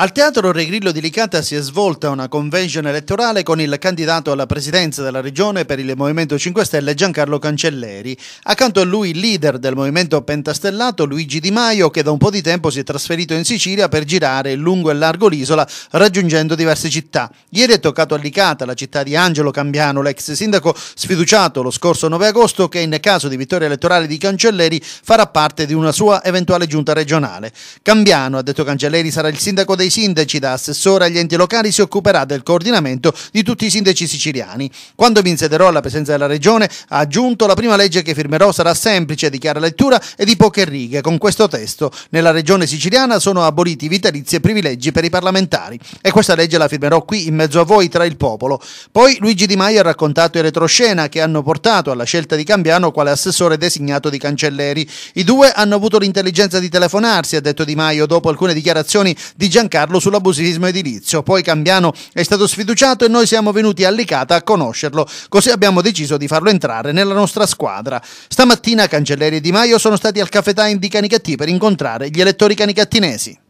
Al Teatro Regrillo di Licata si è svolta una convention elettorale con il candidato alla presidenza della regione per il Movimento 5 Stelle Giancarlo Cancelleri. Accanto a lui il leader del Movimento Pentastellato Luigi Di Maio che da un po' di tempo si è trasferito in Sicilia per girare lungo e largo l'isola raggiungendo diverse città. Ieri è toccato a Licata, la città di Angelo Cambiano, l'ex sindaco sfiduciato lo scorso 9 agosto che in caso di vittoria elettorale di Cancelleri farà parte di una sua eventuale giunta regionale. Cambiano, ha detto Cancelleri, sarà il sindaco dei dei sindaci da assessore agli enti locali si occuperà del coordinamento di tutti i sindaci siciliani. Quando mi insederò alla presenza della Regione, ha aggiunto la prima legge che firmerò sarà semplice, di chiara lettura e di poche righe. Con questo testo nella Regione siciliana sono aboliti vitalizi e privilegi per i parlamentari e questa legge la firmerò qui in mezzo a voi tra il popolo. Poi Luigi Di Maio ha raccontato i retroscena che hanno portato alla scelta di Cambiano quale assessore designato di Cancelleri. I due hanno avuto l'intelligenza di telefonarsi, ha detto Di Maio dopo alcune dichiarazioni di Giancarlo Carlo sull'abusivismo edilizio. Poi Cambiano è stato sfiduciato e noi siamo venuti a Licata a conoscerlo, così abbiamo deciso di farlo entrare nella nostra squadra. Stamattina Cancelleri e Di Maio sono stati al caffè Time di Canicattì per incontrare gli elettori canicattinesi.